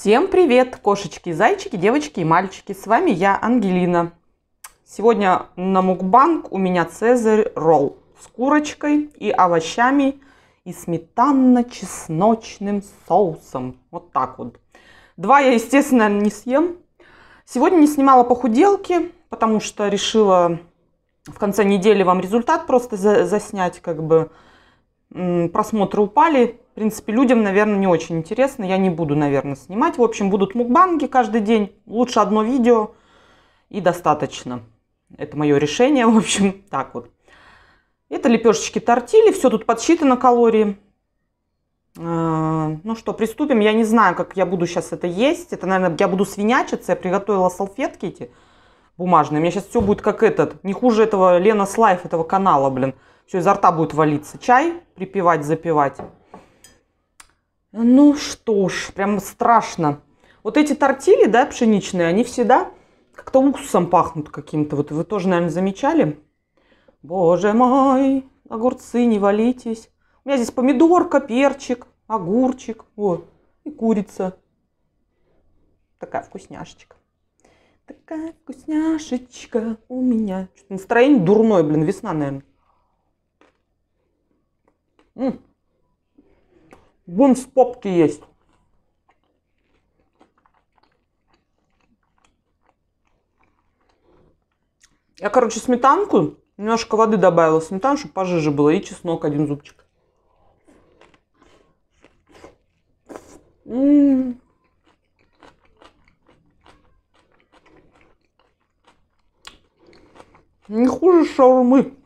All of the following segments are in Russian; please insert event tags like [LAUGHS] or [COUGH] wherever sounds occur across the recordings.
Всем привет, кошечки и зайчики, девочки и мальчики. С вами я, Ангелина. Сегодня на мукбанк у меня цезарь ролл с курочкой и овощами и сметанно-чесночным соусом. Вот так вот. Два я, естественно, не съем. Сегодня не снимала похуделки, потому что решила в конце недели вам результат просто заснять, как бы, просмотры упали. В принципе, людям, наверное, не очень интересно. Я не буду, наверное, снимать. В общем, будут мукбанги каждый день. Лучше одно видео и достаточно. Это мое решение, [LAUGHS] в общем, так вот. Это лепешечки тортили, все тут подсчитано калории. Э, ну что, приступим. Я не знаю, как я буду сейчас это есть. Это, наверное, я буду свинячиться. Я приготовила салфетки эти бумажные. У меня сейчас все будет как этот. Не хуже этого Лена Слайф, этого канала, блин. Все, изо рта будет валиться чай, припевать, запивать. Ну что ж, прям страшно. Вот эти тортили, да, пшеничные, они всегда как-то уксусом пахнут каким-то. Вот вы тоже, наверное, замечали. Боже мой, огурцы, не валитесь. У меня здесь помидорка, перчик, огурчик, вот, и курица. Такая вкусняшечка. Такая вкусняшечка у меня. Настроение дурное, блин, весна, наверное. Бум с попки есть. Я, короче, сметанку, немножко воды добавила сметану, чтобы пожиже было, и чеснок один зубчик. М-м-м. Не хуже шаурмы.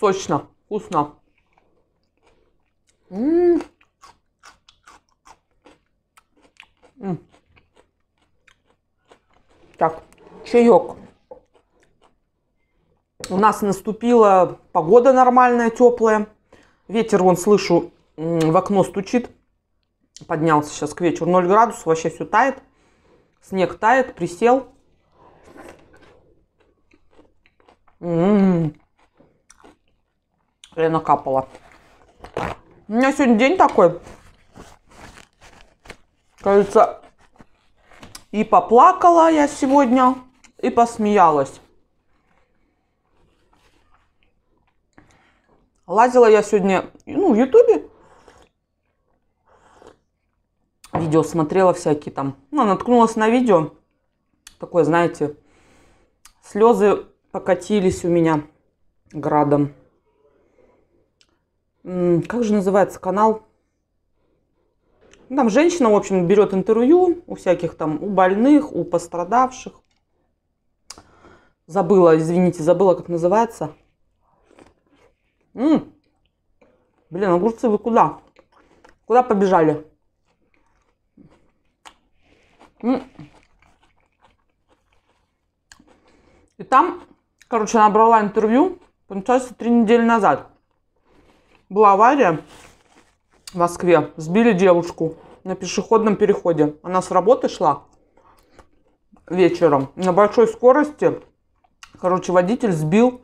Сочно, вкусно. М Так, чаек. У нас наступила погода нормальная, теплая. Ветер, вон, слышу, в окно стучит. Поднялся сейчас к вечеру 0 градусов, вообще все тает. Снег тает, присел. М -м -м. Я накапала. У меня сегодня день такой. Кажется, и поплакала я сегодня, и посмеялась. Лазила я сегодня, ну, в Ютубе. Видео смотрела всякие там. Ну, наткнулась на видео. Такое, знаете, слезы покатились у меня градом как же называется канал? Там женщина, в общем, берет интервью у всяких там, у больных, у пострадавших. Забыла, извините, забыла, как называется. М-м. Блин, огурцы вы куда? Куда побежали? М-м. И там, короче, она брала интервью, получается, три недели назад. Была авария в Москве. Сбили девушку на пешеходном переходе. Она с работы шла вечером. На большой скорости, короче, водитель сбил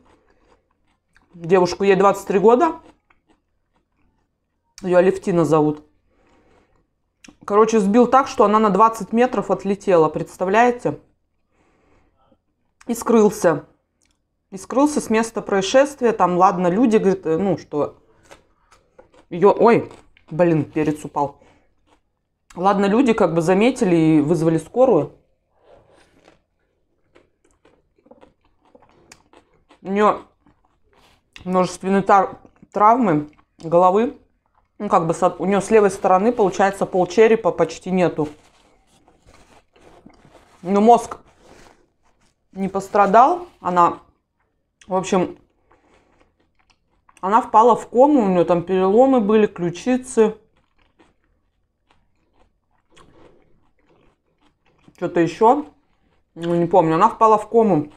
девушку. Ей 23 года. Ее Алевтина зовут. Короче, сбил так, что она на 20 метров отлетела, представляете? И скрылся. И скрылся с места происшествия. Там, ладно, люди, говорят, э, ну, что ее, ой, блин, перец упал. Ладно, люди как бы заметили и вызвали скорую. У нее множественные тар- травмы головы. Ну, как бы со, у нее с левой стороны, получается, пол черепа почти нету. Но мозг не пострадал. Она, в общем, она впала в кому, у нее там переломы были, ключицы. Что-то еще. Ну, не помню. Она впала в кому.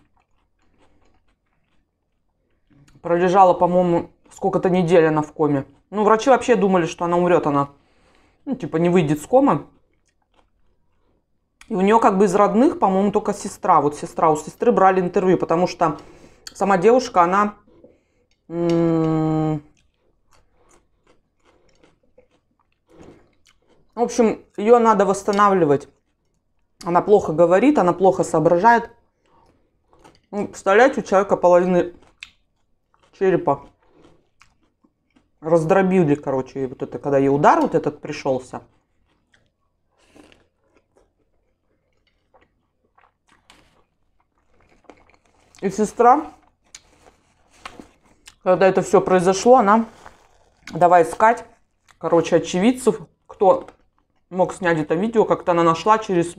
Пролежала, по-моему, сколько-то недель она в коме. Ну, врачи вообще думали, что она умрет, она, ну, типа, не выйдет с комы. И у нее как бы из родных, по-моему, только сестра. Вот сестра, у сестры брали интервью, потому что сама девушка, она в общем, ее надо восстанавливать. Она плохо говорит, она плохо соображает. Ну, представляете, у человека половины черепа раздробили, короче, вот это, когда ей удар вот этот пришелся. И сестра когда это все произошло, она давай искать, короче, очевидцев, кто мог снять это видео, как-то она нашла через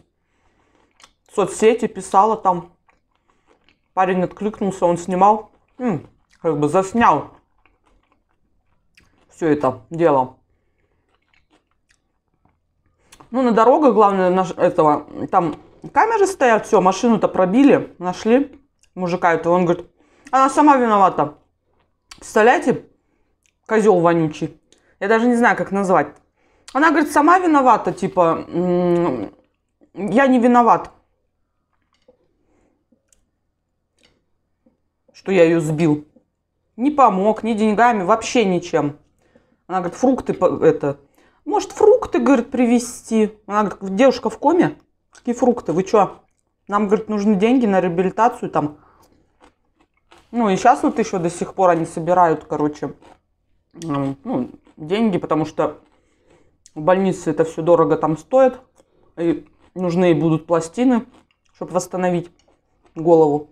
соцсети, писала там. Парень откликнулся, он снимал, как бы заснял все это дело. Ну, на дорогах, главное, наш, этого, там камеры стоят, все, машину-то пробили, нашли мужика этого. Он говорит, она сама виновата. Представляете? Козел вонючий. Я даже не знаю, как назвать. Она говорит, сама виновата, типа, я не виноват. Что я ее сбил. Не помог, ни деньгами, вообще ничем. Она говорит, фрукты это. Может, фрукты, говорит, привезти? Она говорит, девушка в коме? Какие фрукты? Вы что? Нам, говорит, нужны деньги на реабилитацию там. Ну и сейчас вот еще до сих пор они собирают, короче, ну, деньги, потому что в больнице это все дорого там стоит. И нужны будут пластины, чтобы восстановить голову.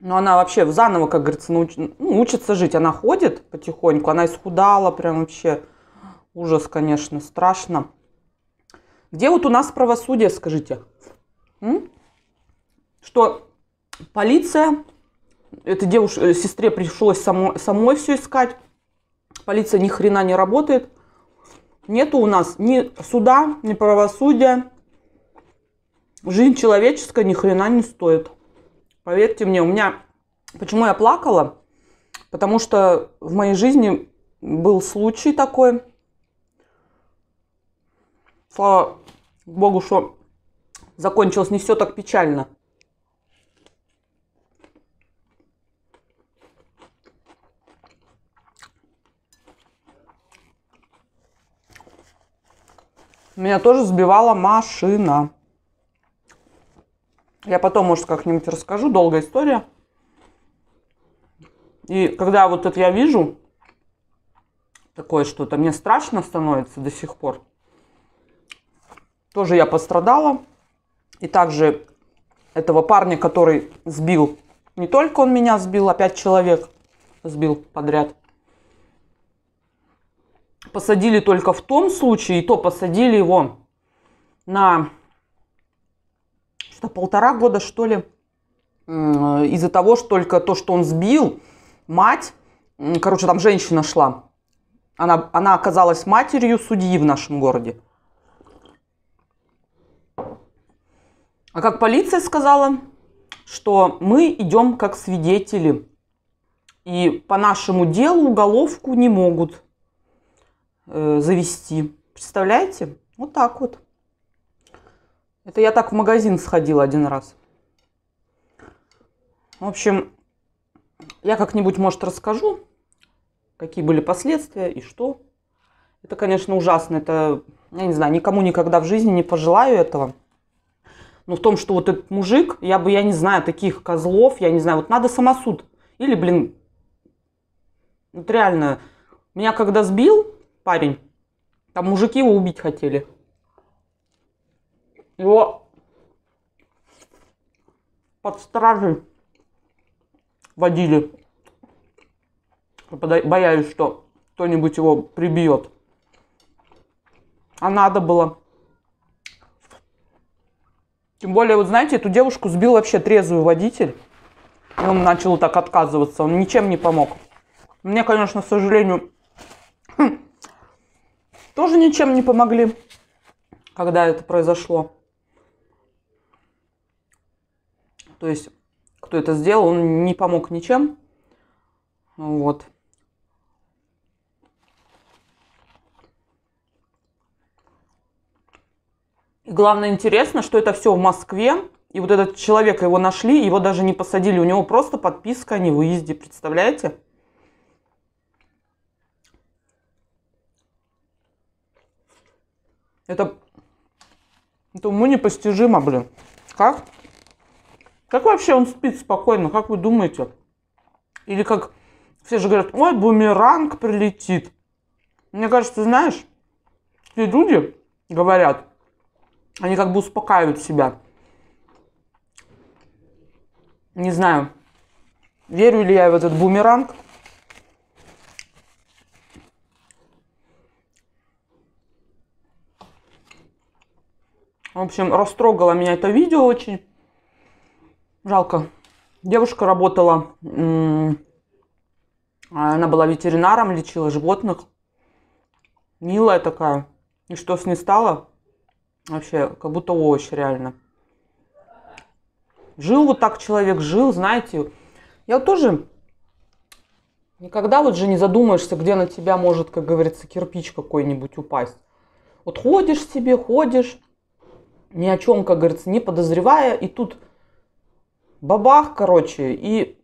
Но она вообще заново, как говорится, науч... ну, учится жить. Она ходит потихоньку, она исхудала прям вообще. Ужас, конечно, страшно. Где вот у нас правосудие, скажите? М? Что полиция этой девушке, э, сестре пришлось само, самой все искать. Полиция ни хрена не работает. Нету у нас ни суда, ни правосудия. Жизнь человеческая ни хрена не стоит. Поверьте мне, у меня... Почему я плакала? Потому что в моей жизни был случай такой. Слава богу, что закончилось не все так печально. Меня тоже сбивала машина. Я потом, может, как-нибудь расскажу. Долгая история. И когда вот это я вижу, такое что-то, мне страшно становится до сих пор. Тоже я пострадала. И также этого парня, который сбил, не только он меня сбил, опять а человек сбил подряд посадили только в том случае, и то посадили его на что полтора года, что ли, из-за того, что только то, что он сбил, мать, короче, там женщина шла, она, она оказалась матерью судьи в нашем городе. А как полиция сказала, что мы идем как свидетели, и по нашему делу уголовку не могут Э, завести. Представляете? Вот так вот. Это я так в магазин сходила один раз. В общем, я как-нибудь, может, расскажу, какие были последствия и что. Это, конечно, ужасно. Это, я не знаю, никому никогда в жизни не пожелаю этого. Но в том, что вот этот мужик, я бы, я не знаю, таких козлов, я не знаю, вот надо самосуд. Или, блин, вот реально, меня когда сбил, парень. Там мужики его убить хотели. Его под стражей водили. Боялись, что кто-нибудь его прибьет. А надо было. Тем более, вот знаете, эту девушку сбил вообще трезвый водитель. И он начал так отказываться. Он ничем не помог. Мне, конечно, к сожалению, тоже ничем не помогли, когда это произошло. То есть, кто это сделал, он не помог ничем. Вот. И главное интересно, что это все в Москве. И вот этот человек, его нашли, его даже не посадили. У него просто подписка не невыезде, представляете? Это, это уму непостижимо, блин. Как? Как вообще он спит спокойно, как вы думаете? Или как все же говорят, ой, бумеранг прилетит. Мне кажется, знаешь, те люди говорят, они как бы успокаивают себя. Не знаю, верю ли я в этот бумеранг. В общем, растрогало меня это видео очень. Жалко. Девушка работала, она была ветеринаром, лечила животных. Милая такая. И что с ней стало? Вообще, как будто овощ реально. Жил вот так человек, жил, знаете. Я вот тоже никогда вот же не задумаешься, где на тебя может, как говорится, кирпич какой-нибудь упасть. Вот ходишь себе, ходишь, ни о чем, как говорится, не подозревая. И тут бабах, короче, и,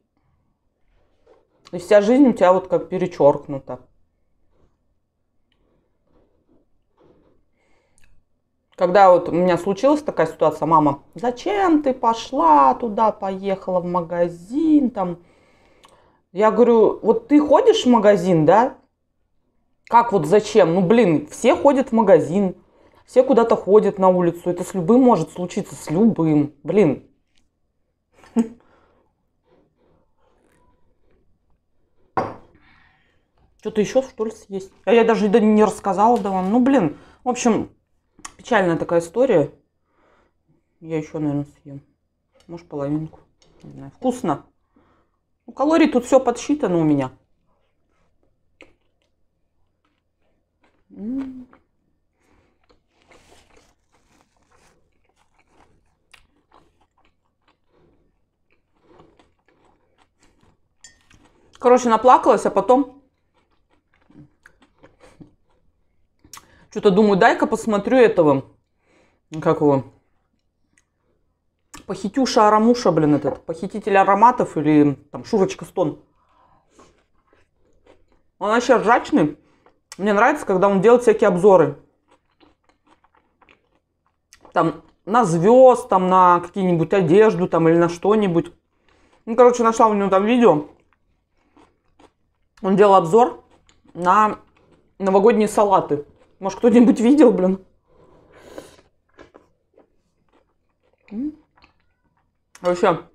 и вся жизнь у тебя вот как перечеркнута. Когда вот у меня случилась такая ситуация, мама, зачем ты пошла туда, поехала в магазин там? Я говорю, вот ты ходишь в магазин, да? Как вот зачем? Ну, блин, все ходят в магазин все куда-то ходят на улицу. Это с любым может случиться, с любым. Блин. Что-то еще, что ли, съесть? А я даже не рассказала да вам. Ну, блин, в общем, печальная такая история. Я еще, наверное, съем. Может, половинку. Не знаю. Вкусно. У ну, калорий тут все подсчитано у меня. М -м -м. Короче, наплакалась, а потом... Что-то думаю, дай-ка посмотрю этого, как его, похитюша Арамуша, блин, этот, похититель ароматов или там Шурочка Стон. Он вообще ржачный. Мне нравится, когда он делает всякие обзоры. Там на звезд, там на какие-нибудь одежду, там или на что-нибудь. Ну, короче, нашла у него там видео. Он делал обзор на новогодние салаты. Может, кто-нибудь видел, блин? Вообще,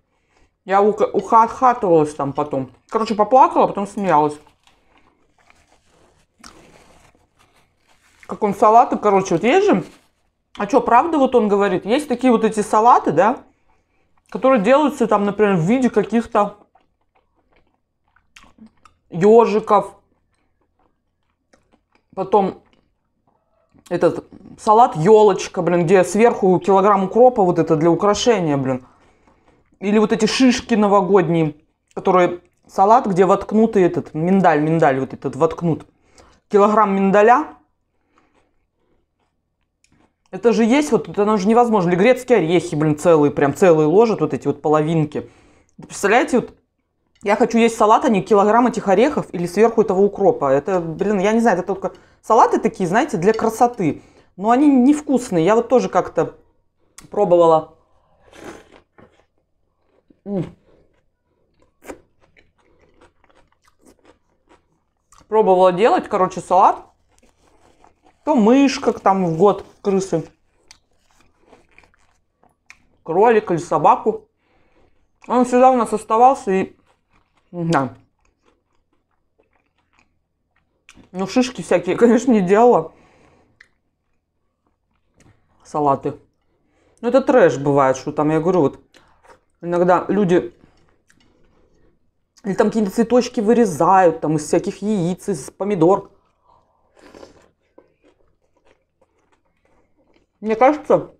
я ухахатывалась там потом. Короче, поплакала, потом смеялась. Как он салаты, короче, вот есть же. А что, правда вот он говорит? Есть такие вот эти салаты, да? Которые делаются там, например, в виде каких-то ежиков. Потом этот салат елочка, блин, где сверху килограмм укропа вот это для украшения, блин. Или вот эти шишки новогодние, которые салат, где воткнутый этот миндаль, миндаль вот этот воткнут. Килограмм миндаля. Это же есть, вот это же невозможно. Или грецкие орехи, блин, целые, прям целые ложат, вот эти вот половинки. Представляете, вот я хочу есть салат, а не килограмм этих орехов или сверху этого укропа. Это, блин, я не знаю, это только салаты такие, знаете, для красоты. Но они невкусные. Я вот тоже как-то пробовала. Пробовала делать, короче, салат. То мышь, как там в год крысы. Кролик или собаку. Он всегда у нас оставался и да. Ну, шишки всякие, [LAUGHS] конечно, не делала. Салаты. Ну, это трэш бывает, что там, я говорю, вот иногда люди... Или там какие-то цветочки вырезают, там, из всяких яиц, из помидор. Мне кажется,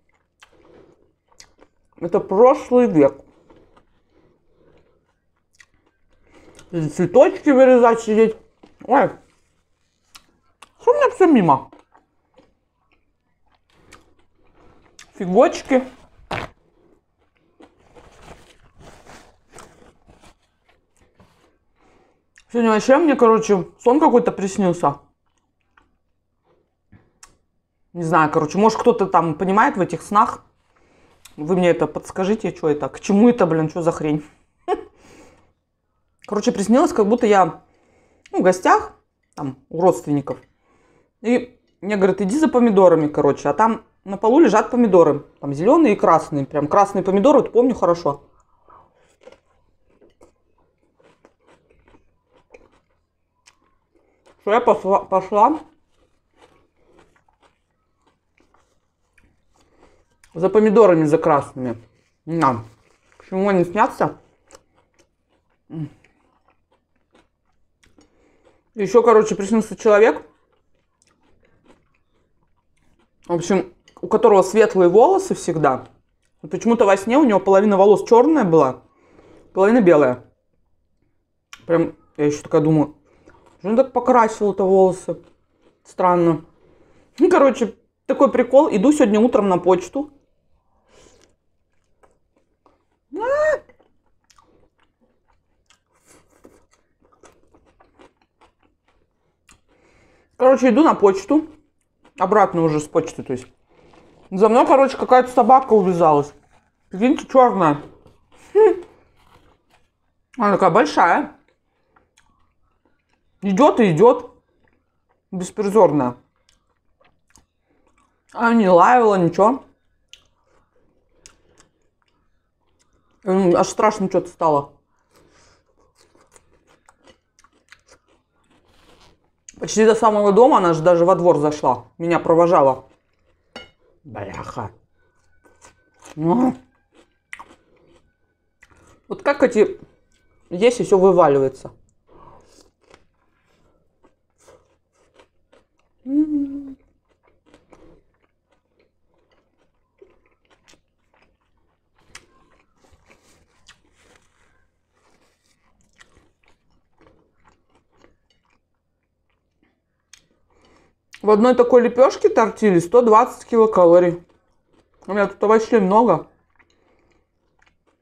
это прошлый век. цветочки вырезать, сидеть. Ой, что у меня все мимо? Фигочки. Сегодня вообще мне, короче, сон какой-то приснился. Не знаю, короче, может кто-то там понимает в этих снах. Вы мне это подскажите, что это, к чему это, блин, что за хрень. Короче, приснилось, как будто я ну, в гостях, там, у родственников. И мне говорят, иди за помидорами, короче. А там на полу лежат помидоры. Там зеленые и красные. Прям красные помидоры, вот помню хорошо. Что я пошла, пошла за помидорами, за красными. На. К они снятся? Mm. Еще, короче, приснулся человек, в общем, у которого светлые волосы всегда. Почему-то во сне у него половина волос черная была, половина белая. Прям, я еще такая думаю, он так покрасил-то волосы? Странно. Ну, короче, такой прикол. Иду сегодня утром на почту. Короче, иду на почту. Обратно уже с почты, то есть. За мной, короче, какая-то собака увязалась. Прикиньте, черная. Хм. Она такая большая. Идет и идет. Беспризорная. Она не лаяла, ничего. Аж страшно что-то стало. Почти до самого дома, она же даже во двор зашла. Меня провожала. Бляха. Ну. Вот как эти... здесь все вываливается. М -м -м. В одной такой лепешке тортили 120 килокалорий. У меня тут овощей много.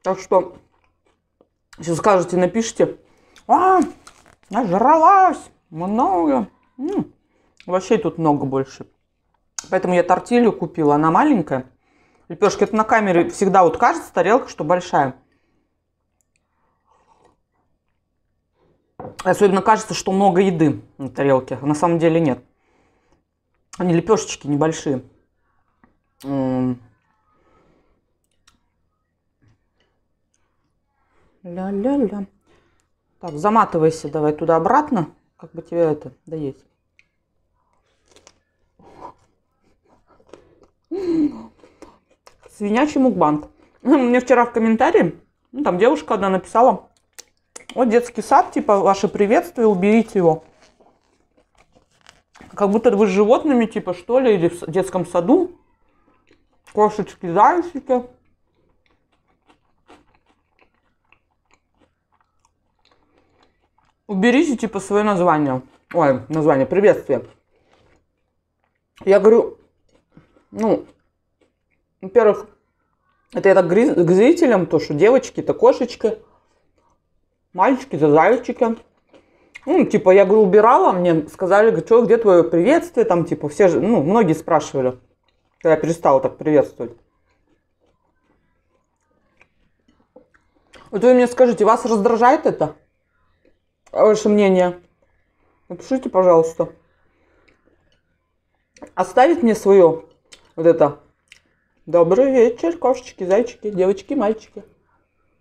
Так что, если скажете, напишите. А, нажралась много. М-м, овощей тут много больше. Поэтому я тортилью купила. Она маленькая. Лепешки, это на камере всегда вот кажется тарелка, что большая. Особенно кажется, что много еды на тарелке. А на самом деле нет. Они лепешечки небольшие. Ля-ля-ля. Так, заматывайся давай туда-обратно, как бы тебе это доесть. Свинячий мукбанг. [LAUGHS] Мне вчера в комментарии, ну, там девушка одна написала, вот детский сад, типа, ваше приветствие, уберите его. Как будто вы с животными, типа, что ли, или в детском саду. Кошечки, зайчики. Уберите, типа, свое название. Ой, название, приветствие. Я говорю, ну, во-первых, это я так к зрителям, то, что девочки это кошечки, мальчики это зайчики. Ну, типа, я говорю, убирала, мне сказали, что, где твое приветствие, там, типа, все же, ну, многие спрашивали, когда я перестала так приветствовать. Вот вы мне скажите, вас раздражает это? А ваше мнение? Напишите, пожалуйста. Оставить мне свое вот это. Добрый вечер, кошечки, зайчики, девочки, мальчики.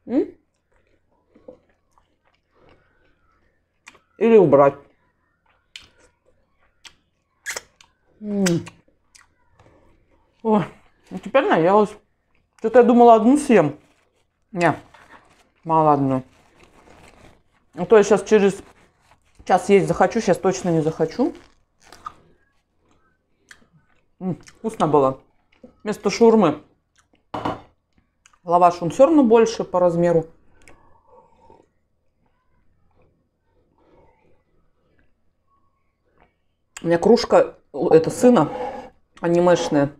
М? или убрать. М Ой, ну теперь наелась. Что-то я думала одну съем. Не, мало одну. А то я сейчас через час есть захочу, сейчас точно не захочу. М -м, вкусно было. Вместо шурмы лаваш он все равно больше по размеру. У меня кружка, это сына, анимешная.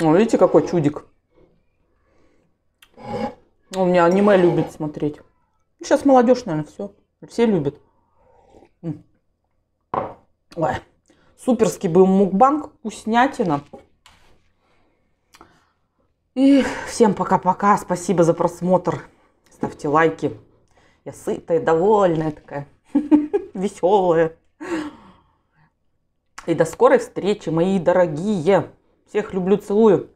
Ну видите, какой чудик. Он меня аниме любит смотреть. Сейчас молодежь, наверное, все. Все любят. Ой. Суперский был мукбанг, вкуснятина. И всем пока-пока. Спасибо за просмотр. Ставьте лайки. Я сытая, довольная такая, [LAUGHS] веселая. И до скорой встречи, мои дорогие. Всех люблю, целую.